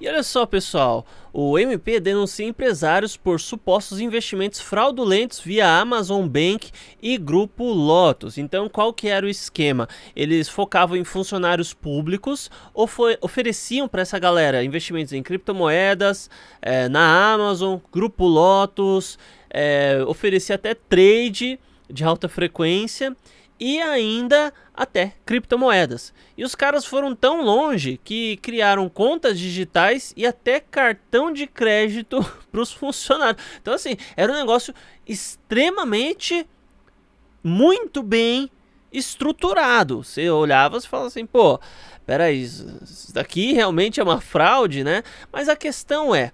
E olha só, pessoal, o MP denuncia empresários por supostos investimentos fraudulentos via Amazon Bank e grupo Lotus. Então, qual que era o esquema? Eles focavam em funcionários públicos ou ofereciam para essa galera investimentos em criptomoedas, é, na Amazon, grupo Lotus, é, oferecia até trade de alta frequência e ainda até criptomoedas. E os caras foram tão longe que criaram contas digitais e até cartão de crédito para os funcionários. Então, assim, era um negócio extremamente muito bem estruturado. Você olhava e falava assim, pô, peraí, isso daqui realmente é uma fraude, né? Mas a questão é,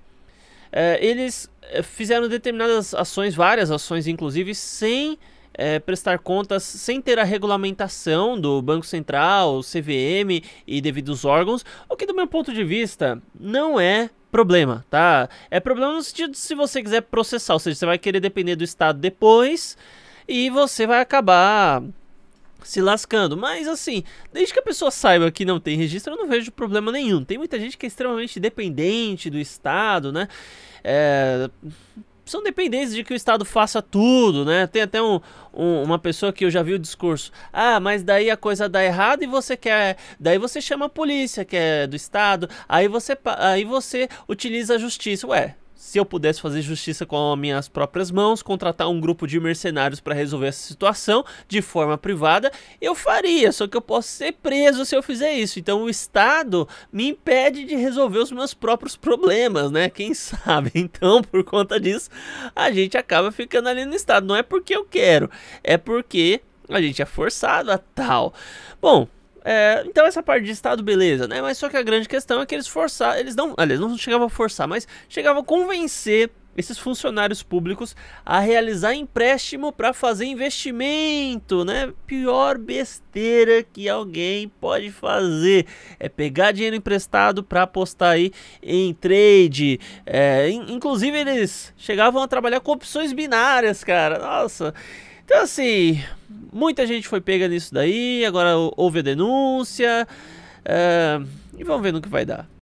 é eles eh, fizeram determinadas ações, várias ações inclusive, sem é, prestar contas sem ter a regulamentação do Banco Central, CVM e devidos órgãos, o que, do meu ponto de vista, não é problema, tá? É problema no sentido de se você quiser processar, ou seja, você vai querer depender do Estado depois e você vai acabar se lascando. Mas assim, desde que a pessoa saiba que não tem registro, eu não vejo problema nenhum. Tem muita gente que é extremamente dependente do Estado, né? É são dependentes de que o Estado faça tudo, né? Tem até um, um, uma pessoa que eu já vi o discurso. Ah, mas daí a coisa dá errado e você quer. Daí você chama a polícia, que é do Estado. Aí você, aí você utiliza a justiça. Ué, se eu pudesse fazer justiça com minhas próprias mãos, contratar um grupo de mercenários para resolver essa situação de forma privada, eu faria, só que eu posso ser preso se eu fizer isso. Então o Estado me impede de resolver os meus próprios problemas, né? Quem sabe? Então, por conta disso, a gente acaba ficando ali no Estado. Não é porque eu quero, é porque a gente é forçado a tal. Bom, é, então essa parte de Estado, beleza, né? Mas só que a grande questão é que eles forçaram, eles não, aliás, não chegavam a forçar, mas chegavam a convencer esses funcionários públicos a realizar empréstimo para fazer investimento, né? Pior besteira que alguém pode fazer é pegar dinheiro emprestado para apostar aí em trade. É, inclusive eles chegavam a trabalhar com opções binárias, cara. Nossa. Então, assim, muita gente foi pega nisso daí, agora houve a denúncia. Eh, e vamos ver no que vai dar.